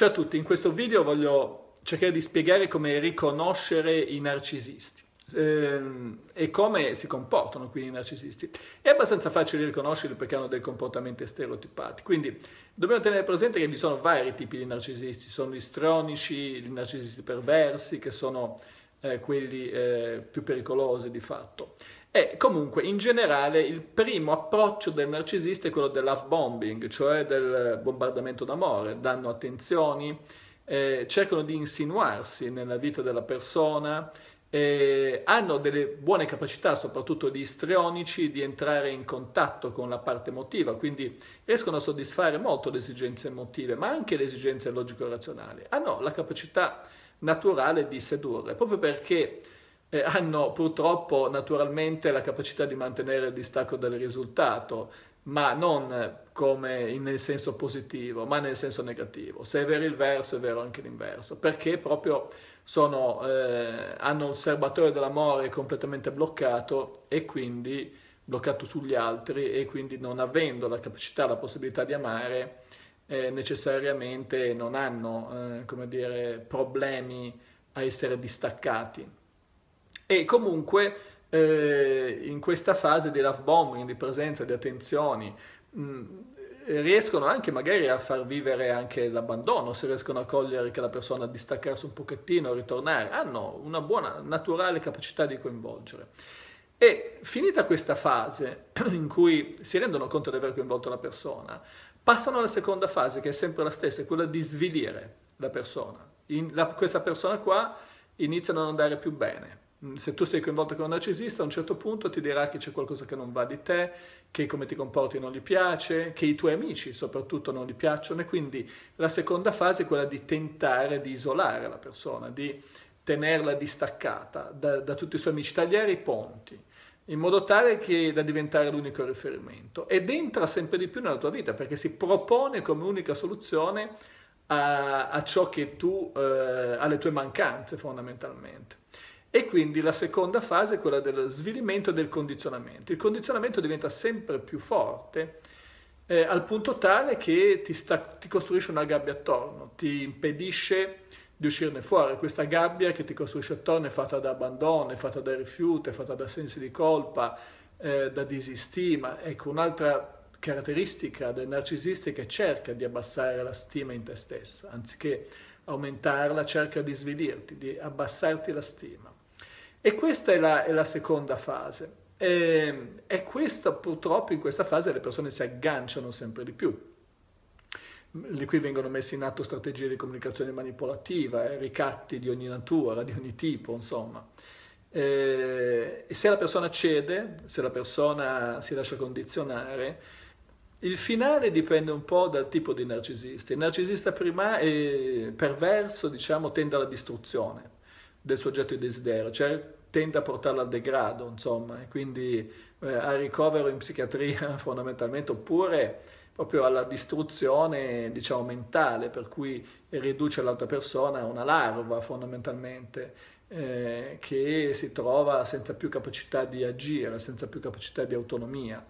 Ciao a tutti, in questo video voglio cercare di spiegare come riconoscere i narcisisti ehm, e come si comportano quindi i narcisisti. È abbastanza facile riconoscerli perché hanno dei comportamenti stereotipati, quindi dobbiamo tenere presente che vi sono vari tipi di narcisisti, sono gli stronici, i narcisisti perversi, che sono eh, quelli eh, più pericolosi di fatto. E comunque in generale il primo approccio del narcisista è quello love bombing cioè del bombardamento d'amore, danno attenzioni, eh, cercano di insinuarsi nella vita della persona, eh, hanno delle buone capacità soprattutto di istrionici di entrare in contatto con la parte emotiva, quindi riescono a soddisfare molto le esigenze emotive, ma anche le esigenze logico-razionali. Hanno la capacità naturale di sedurre, proprio perché eh, hanno purtroppo naturalmente la capacità di mantenere il distacco dal risultato, ma non come nel senso positivo, ma nel senso negativo. Se è vero il verso, è vero anche l'inverso, perché proprio sono, eh, hanno un serbatoio dell'amore completamente bloccato e quindi bloccato sugli altri e quindi non avendo la capacità, la possibilità di amare, eh, necessariamente non hanno, eh, come dire, problemi a essere distaccati e comunque eh, in questa fase di love bombing, di presenza, di attenzioni, mh, mm, riescono anche magari a far vivere anche l'abbandono, se riescono a cogliere che la persona a distaccarsi un pochettino, a ritornare, hanno una buona, naturale capacità di coinvolgere. E finita questa fase in cui si rendono conto di aver coinvolto la persona, passano alla seconda fase che è sempre la stessa, quella di svilire la persona. In, la, questa persona qua inizia a non andare più bene, Mm, se tu sei coinvolto con un narcisista, a un certo punto ti dirà che c'è qualcosa che non va di te, che come ti comporti non gli piace, che i tuoi amici soprattutto non gli piacciono e quindi la seconda fase è quella di tentare di isolare la persona, di tenerla distaccata da, da tutti i suoi amici, tagliare i ponti in modo tale che da diventare l'unico riferimento ed entra sempre di più nella tua vita perché si propone come unica soluzione a, a ciò che tu, eh, alle tue mancanze fondamentalmente. E quindi la seconda fase è quella del svilimento del condizionamento. Il condizionamento diventa sempre più forte eh, al punto tale che ti, sta, ti, costruisce una gabbia attorno, ti impedisce di uscirne fuori. Questa gabbia che ti costruisce attorno è fatta da abbandono, è fatta da rifiuto, è fatta da sensi di colpa, eh, da disistima. Ecco, un'altra caratteristica del narcisista è che cerca di abbassare la stima in te stessa, anziché aumentarla cerca di svilirti, di abbassarti la stima. E questa è la, è la seconda fase. E, ehm, e questa, purtroppo in questa fase le persone si agganciano sempre di più di qui vengono messe in atto strategie di comunicazione manipolativa, eh, ricatti di ogni natura, di ogni tipo, insomma. Eh, e se la persona cede, se la persona si lascia condizionare, il finale dipende un po' dal tipo di narcisista. Il narcisista prima, eh, perverso, diciamo, tende alla distruzione del soggetto di desiderio, cioè tende a portarlo al degrado, insomma, e quindi eh, al ricovero in psichiatria fondamentalmente, oppure proprio alla distruzione, diciamo, mentale, per cui riduce l'altra persona a una larva fondamentalmente, eh, che si trova senza più capacità di agire, senza più capacità di autonomia.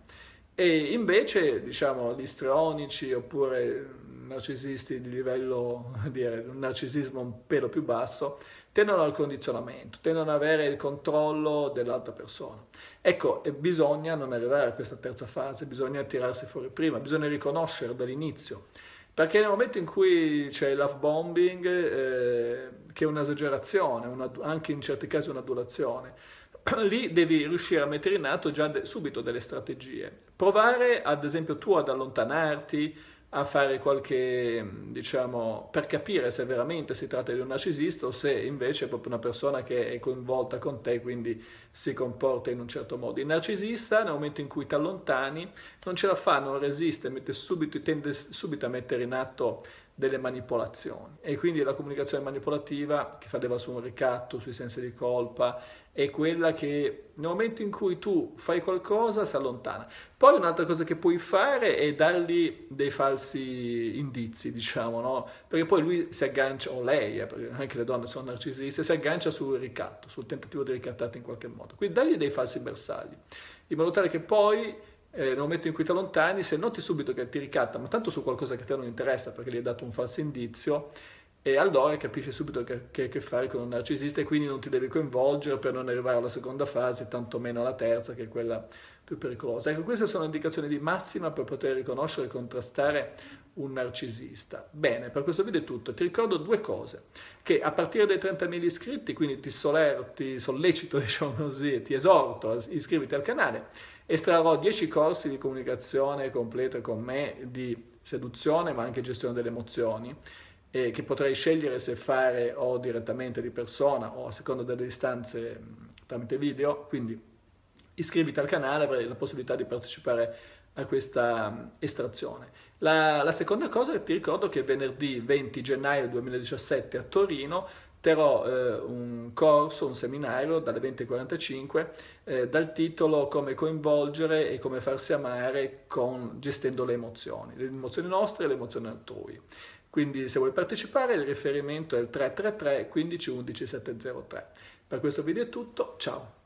E invece, diciamo, gli istrionici oppure narcisisti di livello, dire, un narcisismo un pelo più basso, tendono al condizionamento, tendono ad avere il controllo dell'altra persona. Ecco, bisogna non arrivare a questa terza fase, bisogna tirarsi fuori prima, bisogna riconoscere dall'inizio. Perché nel momento in cui c'è il love bombing, eh, che è un'esagerazione, una, anche in certi casi un'adulazione, lì devi riuscire a mettere in atto già de, subito delle strategie. Provare ad esempio tu ad allontanarti, a fare qualche, diciamo, per capire se veramente si tratta di un narcisista o se invece è proprio una persona che è coinvolta con te, quindi si comporta in un certo modo. Il narcisista, nel momento in cui ti allontani, non ce la fa, non resiste, mette subito, tende subito a mettere in atto delle manipolazioni e quindi la comunicazione manipolativa che fa leva su un ricatto, sui sensi di colpa, è quella che nel momento in cui tu fai qualcosa si allontana. Poi un'altra cosa che puoi fare è dargli dei falsi indizi, diciamo, no? Perché poi lui si aggancia, o lei, eh, perché anche le donne sono narcisiste, si aggancia sul ricatto, sul tentativo di ricattarti in qualche modo. Quindi dagli dei falsi bersagli, in modo tale che poi eh, nel momento in cui ti allontani, se noti subito che ti ricatta, ma tanto su qualcosa che a te non interessa perché gli hai dato un falso indizio, e allora capisci subito che, hai a che fare con un narcisista e quindi non ti devi coinvolgere per non arrivare alla seconda fase, tantomeno alla terza, che è quella più pericolosa. Ecco, queste sono indicazioni di massima per poter riconoscere e contrastare un narcisista. Bene, per questo video è tutto. Ti ricordo due cose, che a partire dai 30.000 iscritti, quindi ti, soler, ti sollecito, diciamo così, ti esorto, a iscriviti al canale estrarrò 10 corsi di comunicazione completa con me di seduzione ma anche gestione delle emozioni eh, che potrei scegliere se fare o direttamente di persona o a seconda delle distanze tramite video, quindi iscriviti al canale avrai la possibilità di partecipare a questa estrazione. La, la seconda cosa, ti ricordo che venerdì 20 gennaio 2017 a Torino terrò eh, un corso, un seminario dalle 20.45 eh, dal titolo Come coinvolgere e come farsi amare con, gestendo le emozioni, le emozioni nostre e le emozioni altrui. Quindi se vuoi partecipare il riferimento è il 333 15 11 703. Per questo video è tutto, ciao!